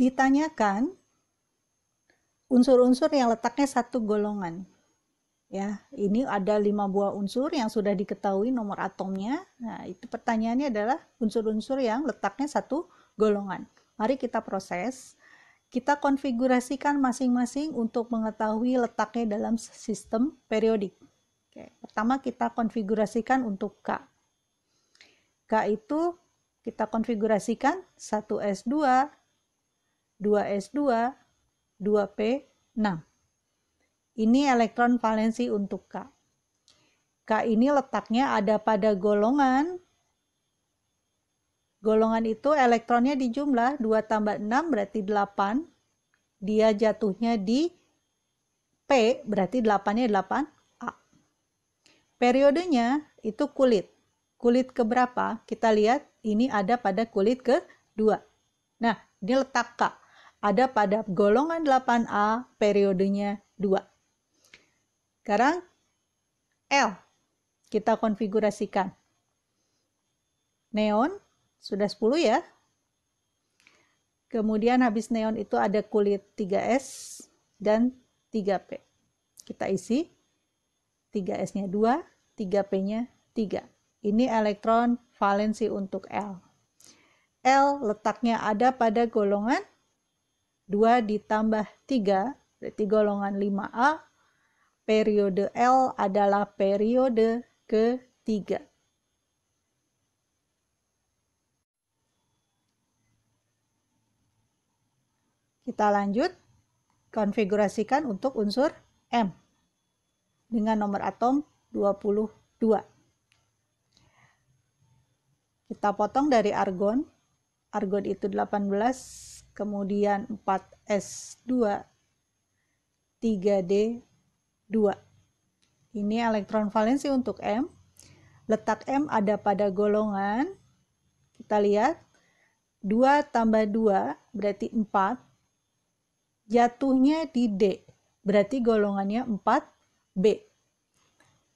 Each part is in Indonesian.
ditanyakan unsur-unsur yang letaknya satu golongan. Ya, ini ada lima buah unsur yang sudah diketahui nomor atomnya. Nah, itu pertanyaannya adalah unsur-unsur yang letaknya satu golongan. Mari kita proses. Kita konfigurasikan masing-masing untuk mengetahui letaknya dalam sistem periodik. Oke, pertama kita konfigurasikan untuk K. K itu kita konfigurasikan 1S2, 2s2, 2p6. Ini elektron valensi untuk K. K ini letaknya ada pada golongan. Golongan itu elektronnya di jumlah 2 tambah 6 berarti 8. Dia jatuhnya di P berarti 8-nya 8A. Periodenya itu kulit. Kulit keberapa? Kita lihat ini ada pada kulit ke kedua. Nah, ini letak K ada pada golongan 8A periodenya 2. Sekarang L kita konfigurasikan. Neon sudah 10 ya. Kemudian habis neon itu ada kulit 3S dan 3P. Kita isi 3S-nya 2, 3P-nya 3. Ini elektron valensi untuk L. L letaknya ada pada golongan 2 ditambah 3, berarti golongan 5A, periode L adalah periode ketiga. Kita lanjut, konfigurasikan untuk unsur M dengan nomor atom 22. Kita potong dari argon, argon itu 18 kemudian 4s2, 3d2. Ini elektron valensi untuk M. Letak M ada pada golongan, kita lihat, 2 tambah 2 berarti 4, jatuhnya di D, berarti golongannya 4B.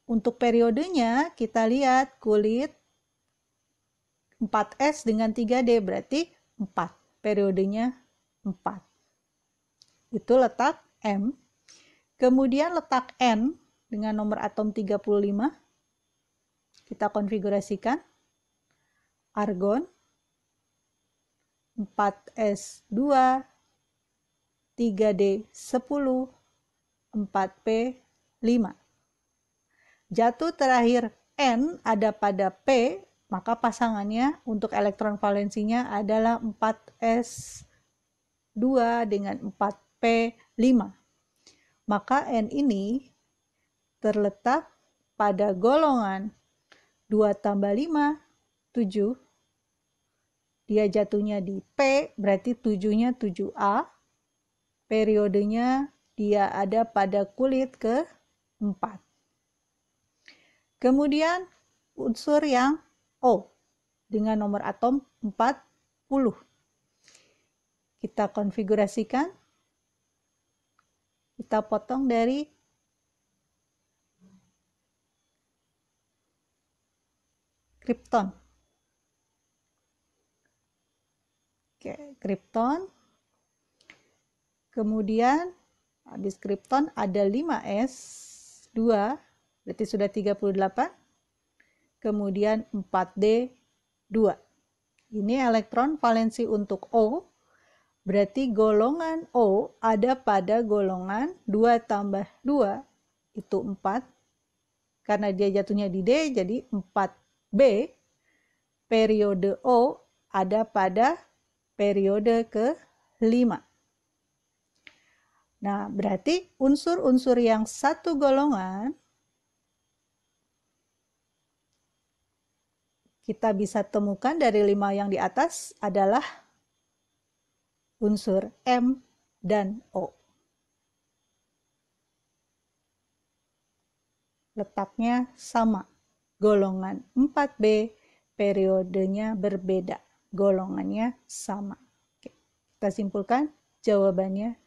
Untuk periodenya kita lihat kulit 4S dengan 3D berarti 4 periodenya 4. Itu letak M. Kemudian letak N dengan nomor atom 35. Kita konfigurasikan. Argon 4S2 3D10 4P5. Jatuh terakhir N ada pada P maka pasangannya untuk elektron valensinya adalah 4s2 dengan 4p5. Maka N ini terletak pada golongan 2 tambah 5, 7. Dia jatuhnya di P, berarti 7-nya 7A. Periodenya dia ada pada kulit ke 4. Kemudian unsur yang O dengan nomor atom 40. Kita konfigurasikan. Kita potong dari kripton. Oke, kripton. Kemudian habis kripton ada 5S, 2, berarti sudah 38 kemudian 4D2. Ini elektron valensi untuk O, berarti golongan O ada pada golongan 2 tambah 2 itu 4. Karena dia jatuhnya di D jadi 4B. Periode O ada pada periode ke-5. Nah, berarti unsur-unsur yang satu golongan kita bisa temukan dari lima yang di atas adalah unsur M dan O. Letaknya sama, golongan 4B, periodenya berbeda, golongannya sama. Oke. Kita simpulkan jawabannya